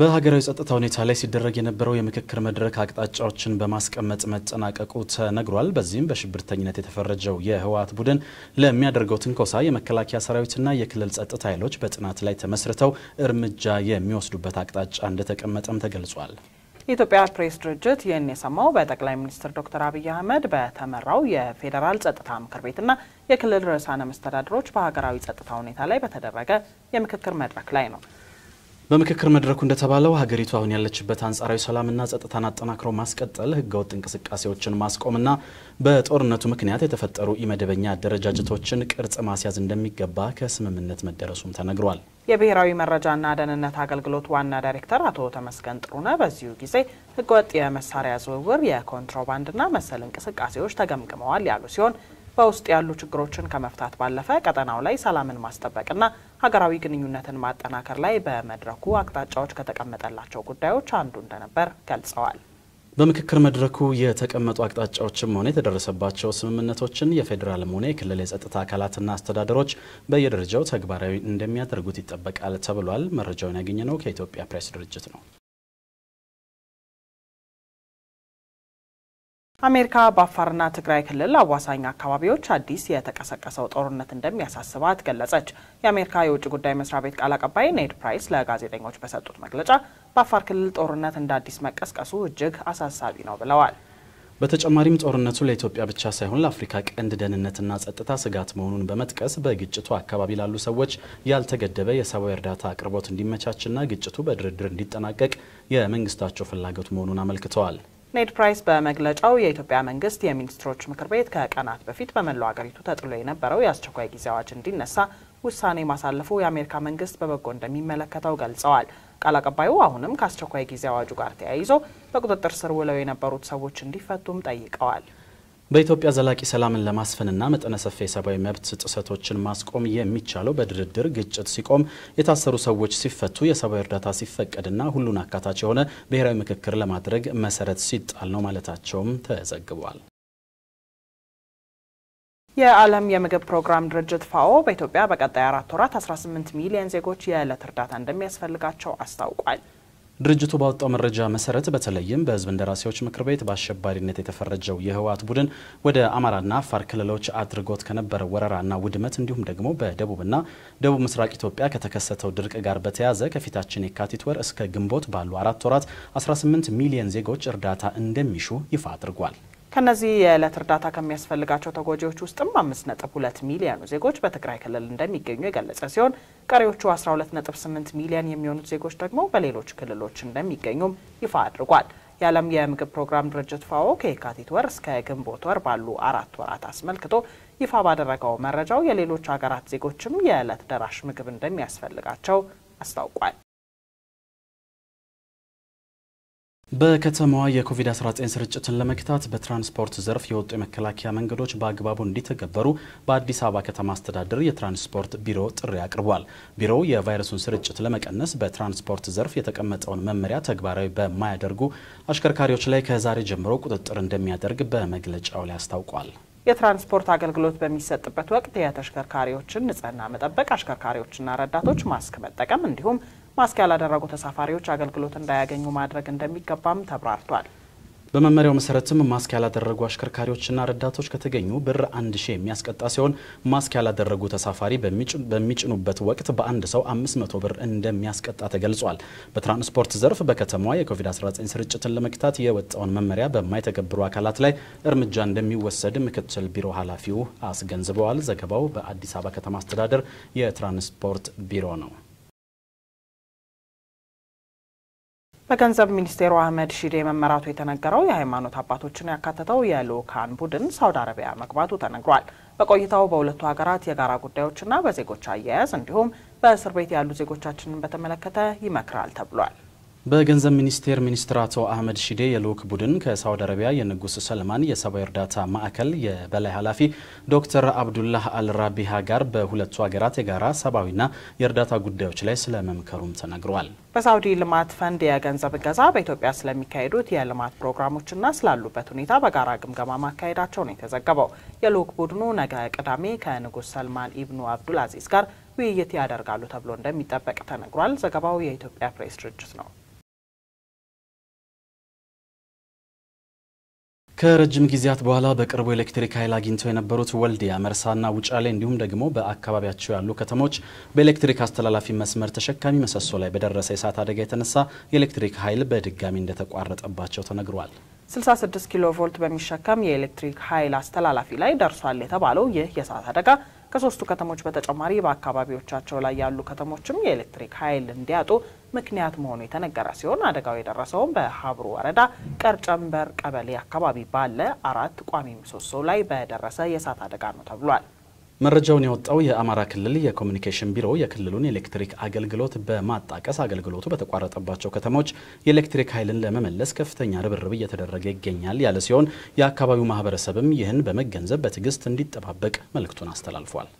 በሀገራዊ ጸጥታ ሁኔታ ላይ ሲደረግ የነበረው የምክክር መድረክ አቅጣጫዎችን በማስቀመጥ መጠናቀቁ ተነግሯል። በዚህም በሽብርተኝነት የተፈረጀው የህወሓት ቡድን ለሚያደርገው ትንኮሳ የመከላከያ ሰራዊትና የክልል ጸጥታ ኃይሎች በጥናት ላይ ተመስርተው እርምጃ የሚወስዱበት አቅጣጫ እንደተቀመጠም ተገልጿል። የኢትዮጵያ ፕሬስ ድርጅት ይህን የሰማው በጠቅላይ ሚኒስትር ዶክተር አብይ አህመድ በተመራው የፌዴራል ጸጥታ ምክር ቤትና የክልል ርዕሳነ መስተዳድሮች በሀገራዊ ጸጥታ ሁኔታ ላይ በተደረገ የምክክር መድረክ ላይ ነው። በምክክር መድረኩ እንደተባለው ሀገሪቱ አሁን ያለችበት አንጻራዊ ሰላምና ጸጥታን አጠናክሮ ማስቀጠል፣ ህገወጥ እንቅስቃሴዎችን ማስቆምና በጦርነቱ ምክንያት የተፈጠሩ ኢመደበኛ አደረጃጀቶችን ቅርጽ ማስያዝ እንደሚገባ ከስምምነት መደረሱም ተነግሯል። የብሔራዊ መረጃና ደህንነት አገልግሎት ዋና ዳይሬክተር አቶ ተመስገን ጥሩነ በዚሁ ጊዜ ህገወጥ የመሳሪያ ዝውውር፣ የኮንትሮባንድና መሰል እንቅስቃሴዎች ተገምግመዋል ያሉ ሲሆን በውስጥ ያሉ ችግሮችን ከመፍታት ባለፈ ቀጠናው ላይ ሰላምን ማስጠበቅና ሀገራዊ ግንኙነትን ማጠናከር ላይ በመድረኩ አቅጣጫዎች ከተቀመጠላቸው ጉዳዮች አንዱ እንደነበር ገልጸዋል። በምክክር መድረኩ የተቀመጡ አቅጣጫዎችም ሆነ የተደረሰባቸው ስምምነቶችን የፌዴራልም ሆነ የክልል የጸጥታ አካላትና አስተዳደሮች በየደረጃው ተግባራዊ እንደሚያደርጉት ይጠበቃል ተብሏል። መረጃውን ያገኘነው ከኢትዮጵያ ፕሬስ ድርጅት ነው። አሜሪካ በአፋርና ትግራይ ክልል አዋሳኝ አካባቢዎች አዲስ የተቀሰቀሰው ጦርነት እንደሚያሳስባት ገለጸች። የአሜሪካ የውጭ ጉዳይ መስሪያ ቤት ቃል አቀባይ ኔድ ፕራይስ ለጋዜጠኞች በሰጡት መግለጫ በአፋር ክልል ጦርነት እንደ አዲስ መቀስቀሱ እጅግ አሳሳቢ ነው ብለዋል። በተጨማሪም ጦርነቱ ለኢትዮጵያ ብቻ ሳይሆን ለአፍሪካ ቀንድ ደህንነትና ጸጥታ ስጋት መሆኑን በመጥቀስ በግጭቱ አካባቢ ላሉ ሰዎች ያልተገደበ የሰብአዊ እርዳታ አቅርቦት እንዲመቻችና ግጭቱ በድርድር እንዲጠናቀቅ የመንግስታቸው ፍላጎት መሆኑን አመልክተዋል። ኔድ ፕራይስ በመግለጫው የኢትዮጵያ መንግስት የሚኒስትሮች ምክር ቤት ከቀናት በፊት በመላው አገሪቱ ተጥሎ የነበረው የአስቸኳይ ጊዜ አዋጅ እንዲነሳ ውሳኔ ማሳለፉ የአሜሪካ መንግስት በበጎ እንደሚመለከተው ገልጸዋል። ቃል አቀባዩ አሁንም ከአስቸኳይ ጊዜ አዋጁ ጋር ተያይዞ በቁጥጥር ስር ውለው የነበሩት ሰዎች እንዲፈቱም ጠይቀዋል። በኢትዮጵያ ዘላቂ ሰላምን ለማስፈንና መጠነ ሰፊ የሰብአዊ መብት ጥሰቶችን ማስቆም የሚቻለው በድርድር ግጭት ሲቆም፣ የታሰሩ ሰዎች ሲፈቱ፣ የሰብአዊ እርዳታ ሲፈቀድና ሁሉን አካታች የሆነ ብሔራዊ ምክክር ለማድረግ መሰረት ሲጣል ነው ማለታቸውም ተዘግቧል። የዓለም የምግብ ፕሮግራም ድርጅት ፋኦ በኢትዮጵያ በቀጣይ አራት ወራት 18 ሚሊዮን ዜጎች የዕለት እርዳታ እንደሚያስፈልጋቸው አስታውቋል። ድርጅቱ ባወጣው መረጃ መሰረት በተለይም በህዝብ እንደራሴዎች ምክር ቤት በአሸባሪነት የተፈረጀው የህወሓት ቡድን ወደ አማራና አፋር ክልሎች አድርጎት ከነበረ ወረራና ውድመት እንዲሁም ደግሞ በደቡብና ደቡብ ምስራቅ ኢትዮጵያ ከተከሰተው ድርቅ ጋር በተያያዘ ከፊታችን የካቲት ወር እስከ ግንቦት ባሉ አራት ወራት 18 ሚሊዮን ዜጎች እርዳታ እንደሚሹ ይፋ አድርጓል። ከነዚህ የዕለት እርዳታ ከሚያስፈልጋቸው ተጎጂዎች ውስጥም ሁለት ሚሊዮኑ ዜጎች በትግራይ ክልል እንደሚገኙ የገለጸ ሲሆን ቀሪዎቹ 12.8 ሚሊዮን የሚሆኑት ዜጎች ደግሞ በሌሎች ክልሎች እንደሚገኙም ይፋ አድርጓል። የዓለም የምግብ ፕሮግራም ድርጅት ፋኦ ከየካቲት ወር እስከ ግንቦት ወር ባሉ አራት ወራት አስመልክቶ ይፋ ባደረገው መረጃው የሌሎች ሀገራት ዜጎችም የዕለት ደራሽ ምግብ እንደሚያስፈልጋቸው አስታውቋል። በከተማዋ የኮቪድ-19 ስርጭትን ለመግታት በትራንስፖርት ዘርፍ የወጡ የመከላከያ መንገዶች በአግባቡ እንዲተገበሩ በአዲስ አበባ ከተማ አስተዳደር የትራንስፖርት ቢሮ ጥሪ አቅርቧል። ቢሮው የቫይረሱን ስርጭት ለመቀነስ በትራንስፖርት ዘርፍ የተቀመጠውን መመሪያ ተግባራዊ በማያደርጉ አሽከርካሪዎች ላይ ከዛሬ ጀምሮ ቁጥጥር እንደሚያደርግ በመግለጫው ላይ አስታውቋል። የትራንስፖርት አገልግሎት በሚሰጥበት ወቅት የተሽከርካሪዎችን ንጽህና መጠበቅ፣ አሽከርካሪዎችና ረዳቶች ማስክ መጠቀም እንዲሁም ማስክ ያላደረጉ ተሳፋሪዎች አገልግሎት እንዳያገኙ ማድረግ እንደሚገባም ተብራርቷል። በመመሪያው መሰረትም ማስክ ያላደረጉ አሽከርካሪዎችና ረዳቶች ከተገኙ ብር አንድ ሺህ የሚያስቀጣ ሲሆን ማስክ ያላደረጉ ተሳፋሪ በሚጭኑበት ወቅት በአንድ ሰው መቶ ብር እንደሚያስቀጣ ተገልጿል። በትራንስፖርት ዘርፍ በከተማዋ የኮቪድ-19 ስርጭትን ለመግታት የወጣውን መመሪያ በማይተገብሩ አካላት ላይ እርምጃ እንደሚወሰድ ምክትል ቢሮ ኃላፊው አስገንዝበዋል። ዘገባው በአዲስ አበባ ከተማ አስተዳደር የትራንስፖርት ቢሮ ነው። በገንዘብ ሚኒስቴሩ አህመድ ሺዴ መመራቱ የተነገረው የሃይማኖት አባቶችን ያካተተው የልኡካን ቡድን ሳውዲ አረቢያ መግባቱ ተነግሯል። በቆይታው በሁለቱ ሀገራት የጋራ ጉዳዮችና በዜጎች አያያዝ እንዲሁም በእስር ቤት ያሉ ዜጎቻችንን በተመለከተ ይመክራል ተብሏል። በገንዘብ ሚኒስቴር ሚኒስትር አቶ አህመድ ሺዴ የልዑክ ቡድን ከሳውዲ አረቢያ የንጉስ ሰልማን የሰብአዊ እርዳታ ማዕከል የበላይ ኃላፊ ዶክተር አብዱላህ አልራቢሃ ጋር በሁለቱ ሀገራት የጋራ ሰብአዊና የእርዳታ ጉዳዮች ላይ ስለ መምከሩም ተነግሯል። በሳውዲ ልማት ፈንድ የገንዘብ እገዛ በኢትዮጵያ ስለሚካሄዱት የልማት ፕሮግራሞችና ስላሉበት ሁኔታ በጋራ ግምገማ ማካሄዳቸው ነው የተዘገበው። የልዑክ ቡድኑ ነገ ቅዳሜ ከንጉስ ሰልማን ኢብኑ አብዱል አዚዝ ጋር ውይይት ያደርጋሉ ተብሎ እንደሚጠበቅ ተነግሯል። ዘገባው የኢትዮጵያ ፕሬስ ድርጅት ነው። ከረጅም ጊዜያት በኋላ በቅርቡ ኤሌክትሪክ ኃይል አግኝተው የነበሩት ወልዲያ፣ መርሳና ውጫሌ እንዲሁም ደግሞ በአካባቢያቸው ያሉ ከተሞች በኤሌክትሪክ አስተላላፊ መስመር ተሸካሚ ምሰሶ ላይ በደረሰ የእሳት አደጋ የተነሳ የኤሌክትሪክ ኃይል በድጋሚ እንደተቋረጠባቸው ተነግሯል። 66 ኪሎ ቮልት በሚሸከም የኤሌክትሪክ ኃይል አስተላላፊ ላይ ደርሷል የተባለው ይህ የእሳት አደጋ ከሶስቱ ከተሞች በተጨማሪ በአካባቢዎቻቸው ላይ ያሉ ከተሞችም የኤሌክትሪክ ኃይል እንዲያጡ ምክንያት መሆኑ የተነገረ ሲሆን አደጋው የደረሰውም በሀብሩ ወረዳ ቀርጨንበር ቀበሌ አካባቢ ባለ አራት ቋሚ ምሰሶ ላይ በደረሰ የእሳት አደጋ ነው ተብሏል። መረጃውን ያወጣው የአማራ ክልል የኮሚኒኬሽን ቢሮ የክልሉን የኤሌክትሪክ አገልግሎት በማጣቀስ አገልግሎቱ በተቋረጠባቸው ከተሞች የኤሌክትሪክ ኃይልን ለመመለስ ከፍተኛ ርብርብ እየተደረገ ይገኛል ያለ ሲሆን የአካባቢው ማህበረሰብም ይህን በመገንዘብ በትዕግስት እንዲጠባበቅ መልእክቱን አስተላልፏል።